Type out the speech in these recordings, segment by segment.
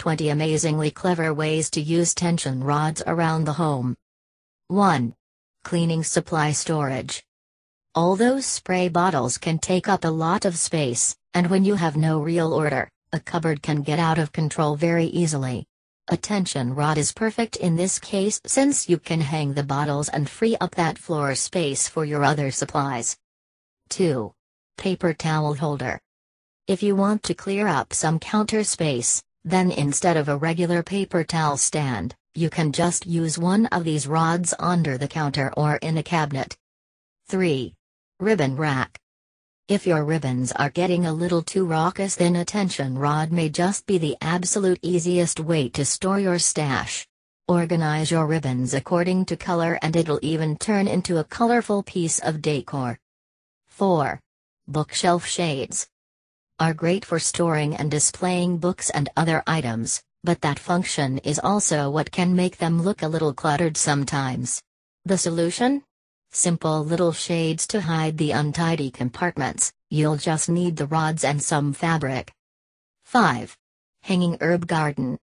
20 amazingly clever ways to use tension rods around the home. 1. Cleaning supply storage. Although spray bottles can take up a lot of space, and when you have no real order, a cupboard can get out of control very easily. A tension rod is perfect in this case since you can hang the bottles and free up that floor space for your other supplies. 2. Paper towel holder. If you want to clear up some counter space, then instead of a regular paper towel stand, you can just use one of these rods under the counter or in a cabinet. 3. Ribbon Rack If your ribbons are getting a little too raucous then a tension rod may just be the absolute easiest way to store your stash. Organize your ribbons according to color and it'll even turn into a colorful piece of decor. 4. Bookshelf Shades are great for storing and displaying books and other items, but that function is also what can make them look a little cluttered sometimes. The solution? Simple little shades to hide the untidy compartments, you'll just need the rods and some fabric. 5. Hanging Herb Garden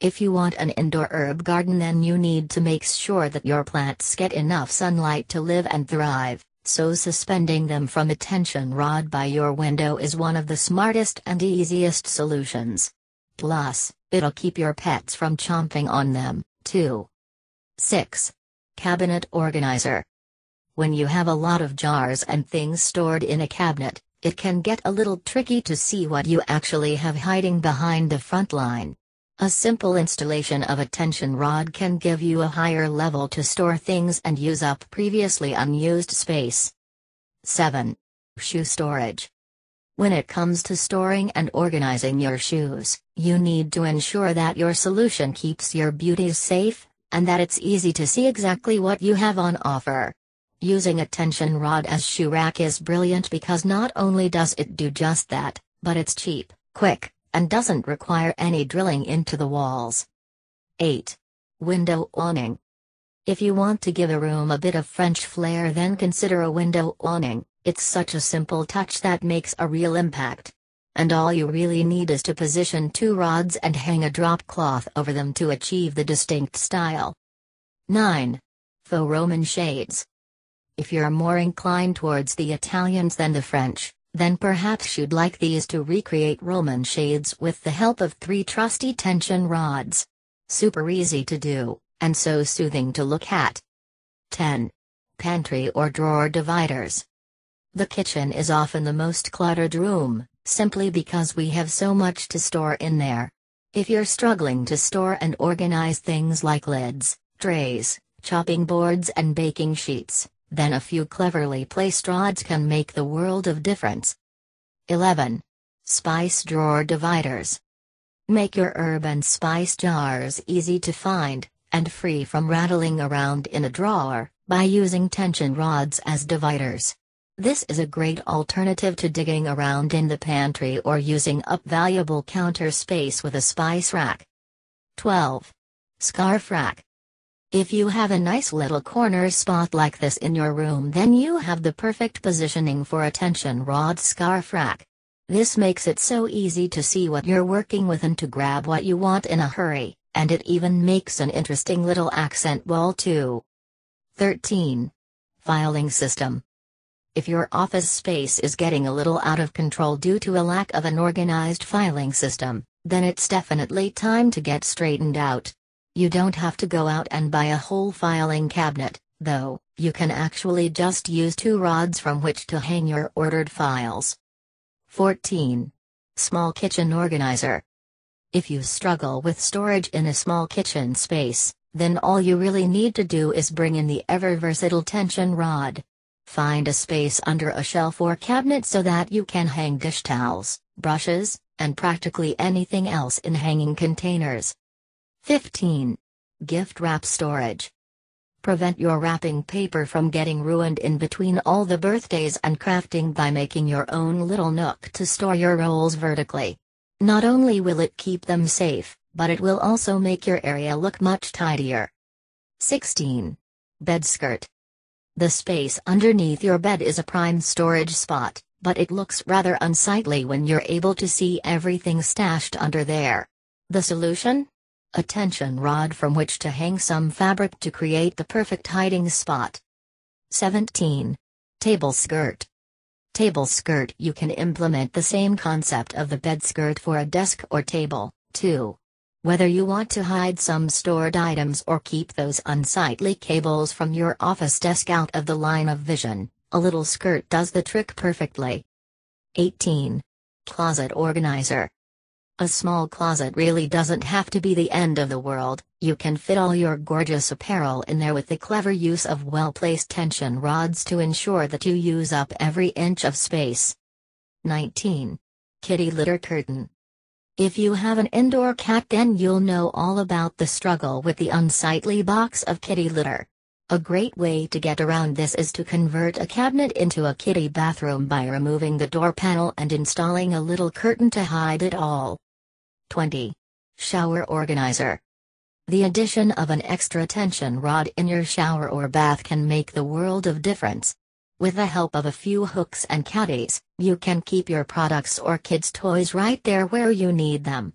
If you want an indoor herb garden then you need to make sure that your plants get enough sunlight to live and thrive so suspending them from a tension rod by your window is one of the smartest and easiest solutions. Plus, it'll keep your pets from chomping on them, too. 6. Cabinet Organizer When you have a lot of jars and things stored in a cabinet, it can get a little tricky to see what you actually have hiding behind the front line. A simple installation of a tension rod can give you a higher level to store things and use up previously unused space. 7. Shoe storage. When it comes to storing and organizing your shoes, you need to ensure that your solution keeps your beauties safe, and that it's easy to see exactly what you have on offer. Using a tension rod as shoe rack is brilliant because not only does it do just that, but it's cheap, quick, and doesn't require any drilling into the walls. 8. Window awning. If you want to give a room a bit of French flair then consider a window awning, it's such a simple touch that makes a real impact. And all you really need is to position two rods and hang a drop cloth over them to achieve the distinct style. 9. Faux Roman shades. If you're more inclined towards the Italians than the French, then perhaps you'd like these to recreate Roman shades with the help of three trusty tension rods. Super easy to do, and so soothing to look at. 10. Pantry or drawer dividers. The kitchen is often the most cluttered room, simply because we have so much to store in there. If you're struggling to store and organize things like lids, trays, chopping boards and baking sheets, then a few cleverly placed rods can make the world of difference. 11. Spice Drawer Dividers Make your herb and spice jars easy to find, and free from rattling around in a drawer, by using tension rods as dividers. This is a great alternative to digging around in the pantry or using up valuable counter space with a spice rack. 12. Scarf Rack if you have a nice little corner spot like this in your room then you have the perfect positioning for attention rod scarf rack. This makes it so easy to see what you're working with and to grab what you want in a hurry, and it even makes an interesting little accent wall too. 13. Filing System If your office space is getting a little out of control due to a lack of an organized filing system, then it's definitely time to get straightened out. You don't have to go out and buy a whole filing cabinet, though, you can actually just use two rods from which to hang your ordered files. 14. Small Kitchen Organizer If you struggle with storage in a small kitchen space, then all you really need to do is bring in the ever versatile tension rod. Find a space under a shelf or cabinet so that you can hang dish towels, brushes, and practically anything else in hanging containers. 15. Gift wrap storage. Prevent your wrapping paper from getting ruined in between all the birthdays and crafting by making your own little nook to store your rolls vertically. Not only will it keep them safe, but it will also make your area look much tidier. 16. Bed skirt. The space underneath your bed is a prime storage spot, but it looks rather unsightly when you're able to see everything stashed under there. The solution? a tension rod from which to hang some fabric to create the perfect hiding spot. 17. Table skirt. Table skirt You can implement the same concept of the bed skirt for a desk or table, too. Whether you want to hide some stored items or keep those unsightly cables from your office desk out of the line of vision, a little skirt does the trick perfectly. 18. Closet Organizer a small closet really doesn't have to be the end of the world, you can fit all your gorgeous apparel in there with the clever use of well placed tension rods to ensure that you use up every inch of space. 19. Kitty Litter Curtain if you have an indoor cat then you'll know all about the struggle with the unsightly box of kitty litter. A great way to get around this is to convert a cabinet into a kitty bathroom by removing the door panel and installing a little curtain to hide it all. 20. Shower Organizer. The addition of an extra tension rod in your shower or bath can make the world of difference. With the help of a few hooks and caddies, you can keep your products or kids' toys right there where you need them.